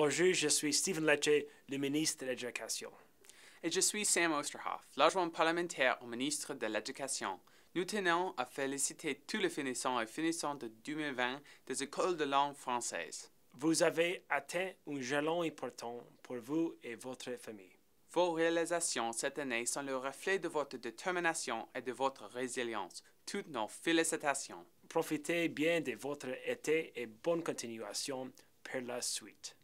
Bonjour, je suis Stephen Lecce, le ministre de l'Éducation. Et je suis Sam Osterhoff, l'adjoint parlementaire au ministre de l'Éducation. Nous tenons à féliciter tous les finissants et finissantes de 2020 des écoles de langue française. Vous avez atteint un jalon important pour vous et votre famille. Vos réalisations cette année sont le reflet de votre détermination et de votre résilience. Toutes nos félicitations. Profitez bien de votre été et bonne continuation pour la suite.